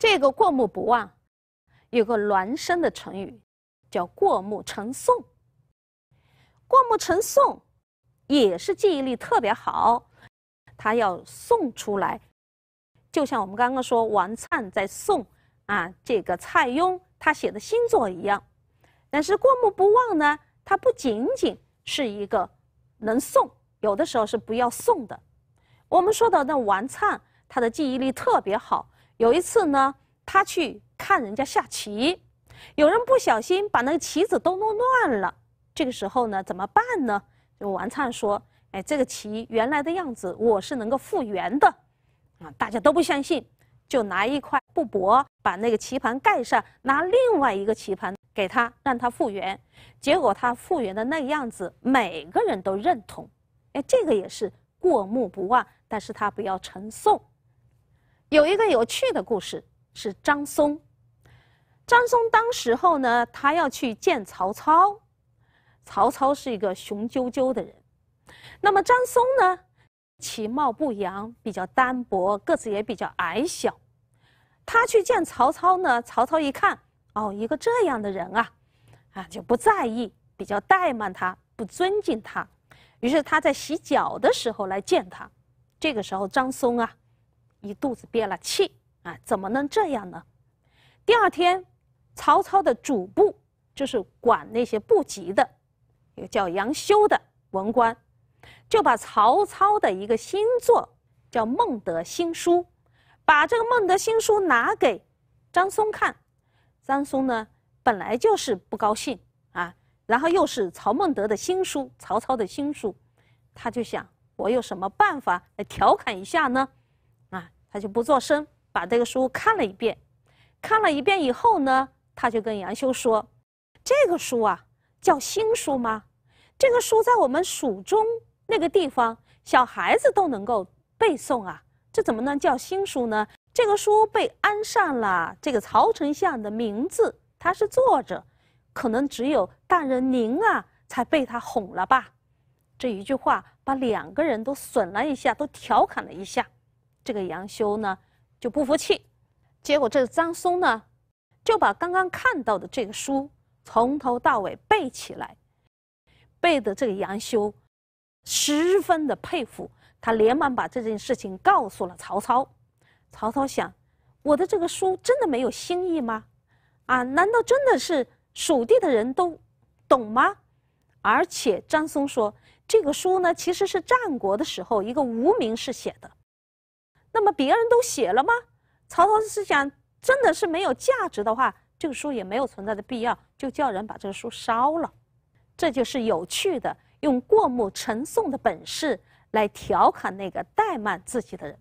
这个过目不忘，有个孪生的成语叫过目成诵。过目成诵也是记忆力特别好，他要诵出来，就像我们刚刚说王粲在诵啊，这个蔡邕他写的新作一样。但是过目不忘呢，他不仅仅是一个能诵，有的时候是不要诵的。我们说到那王粲，他的记忆力特别好。有一次呢，他去看人家下棋，有人不小心把那个棋子都弄乱了。这个时候呢，怎么办呢？就王粲说：“哎，这个棋原来的样子，我是能够复原的。”啊，大家都不相信，就拿一块布帛把那个棋盘盖上，拿另外一个棋盘给他，让他复原。结果他复原的那个样子，每个人都认同。哎，这个也是过目不忘，但是他不要成诵。有一个有趣的故事，是张松。张松当时候呢，他要去见曹操。曹操是一个雄赳赳的人，那么张松呢，其貌不扬，比较单薄，个子也比较矮小。他去见曹操呢，曹操一看，哦，一个这样的人啊，啊，就不在意，比较怠慢他，不尊敬他。于是他在洗脚的时候来见他。这个时候，张松啊。一肚子憋了气啊！怎么能这样呢？第二天，曹操的主簿，就是管那些部级的，一个叫杨修的文官，就把曹操的一个新作，叫《孟德新书》，把这个《孟德新书》拿给张松看。张松呢，本来就是不高兴啊，然后又是曹孟德的新书，曹操的新书，他就想：我有什么办法来调侃一下呢？他就不作声，把这个书看了一遍，看了一遍以后呢，他就跟杨修说：“这个书啊，叫新书吗？这个书在我们蜀中那个地方，小孩子都能够背诵啊，这怎么能叫新书呢？这个书被安上了这个曹丞相的名字，他是作者，可能只有大人您啊，才被他哄了吧。”这一句话把两个人都损了一下，都调侃了一下。这个杨修呢就不服气，结果这张松呢就把刚刚看到的这个书从头到尾背起来，背的这个杨修十分的佩服，他连忙把这件事情告诉了曹操。曹操想，我的这个书真的没有新意吗？啊，难道真的是蜀地的人都懂吗？而且张松说，这个书呢其实是战国的时候一个无名氏写的。那么别人都写了吗？曹操是想真的是没有价值的话，这个书也没有存在的必要，就叫人把这个书烧了。这就是有趣的，用过目成诵的本事来调侃那个怠慢自己的人。